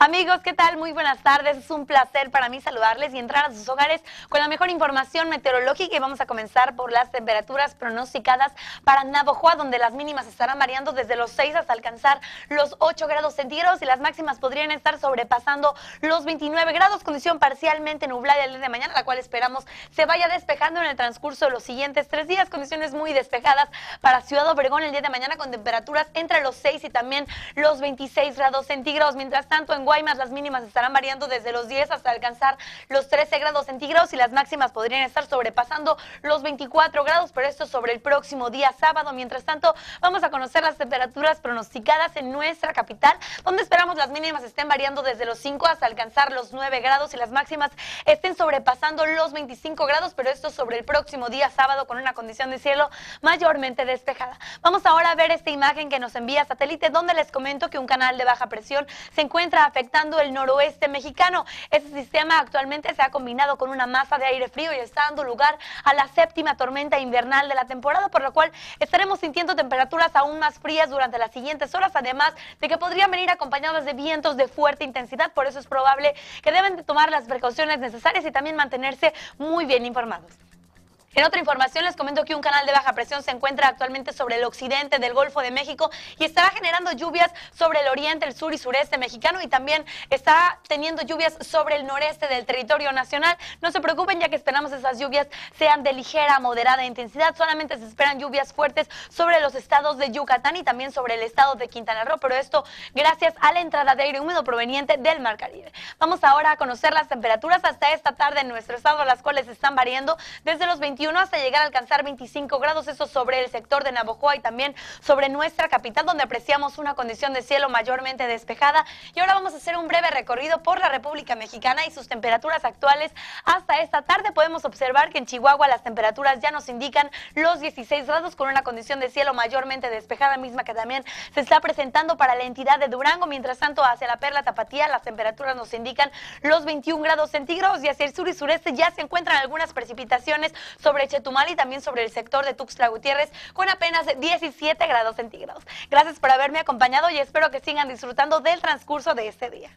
Amigos, ¿qué tal? Muy buenas tardes. Es un placer para mí saludarles y entrar a sus hogares con la mejor información meteorológica y vamos a comenzar por las temperaturas pronosticadas para Navojoa, donde las mínimas estarán variando desde los 6 hasta alcanzar los 8 grados centígrados y las máximas podrían estar sobrepasando los 29 grados, condición parcialmente nublada el día de mañana, la cual esperamos se vaya despejando en el transcurso de los siguientes tres días, condiciones muy despejadas para Ciudad Obregón el día de mañana con temperaturas entre los 6 y también los 26 grados centígrados. Mientras tanto, en Guaymas las mínimas estarán variando desde los 10 hasta alcanzar los 13 grados centígrados y las máximas podrían estar sobrepasando los 24 grados, pero esto sobre el próximo día sábado. Mientras tanto, vamos a conocer las temperaturas pronosticadas en nuestra capital, donde esperamos las mínimas estén variando desde los 5 hasta alcanzar los 9 grados y las máximas estén sobrepasando los 25 grados, pero esto sobre el próximo día sábado con una condición de cielo mayormente despejada. Vamos ahora a ver esta imagen que nos envía satélite, donde les comento que un canal de baja presión se encuentra a afectando el noroeste mexicano. Ese sistema actualmente se ha combinado con una masa de aire frío y está dando lugar a la séptima tormenta invernal de la temporada, por lo cual estaremos sintiendo temperaturas aún más frías durante las siguientes horas, además de que podrían venir acompañadas de vientos de fuerte intensidad, por eso es probable que deben de tomar las precauciones necesarias y también mantenerse muy bien informados. En otra información les comento que un canal de baja presión se encuentra actualmente sobre el occidente del Golfo de México y está generando lluvias sobre el oriente, el sur y sureste mexicano y también está teniendo lluvias sobre el noreste del territorio nacional. No se preocupen ya que esperamos esas lluvias sean de ligera a moderada intensidad. Solamente se esperan lluvias fuertes sobre los estados de Yucatán y también sobre el estado de Quintana Roo, pero esto gracias a la entrada de aire húmedo proveniente del Mar Caribe. Vamos ahora a conocer las temperaturas hasta esta tarde en nuestro estado, las cuales están variando desde los 21 hasta llegar a alcanzar 25 grados, eso sobre el sector de Navojoa y también sobre nuestra capital donde apreciamos una condición de cielo mayormente despejada. Y ahora vamos a hacer un breve recorrido por la República Mexicana y sus temperaturas actuales. Hasta esta tarde podemos observar que en Chihuahua las temperaturas ya nos indican los 16 grados con una condición de cielo mayormente despejada, misma que también se está presentando para la entidad de Durango. Mientras tanto, hacia la Perla Tapatía las temperaturas nos indican los 21 grados centígrados y hacia el sur y sureste ya se encuentran algunas precipitaciones sobre Chetumal y también sobre el sector de Tuxtla Gutiérrez con apenas 17 grados centígrados. Gracias por haberme acompañado y espero que sigan disfrutando del transcurso de este día.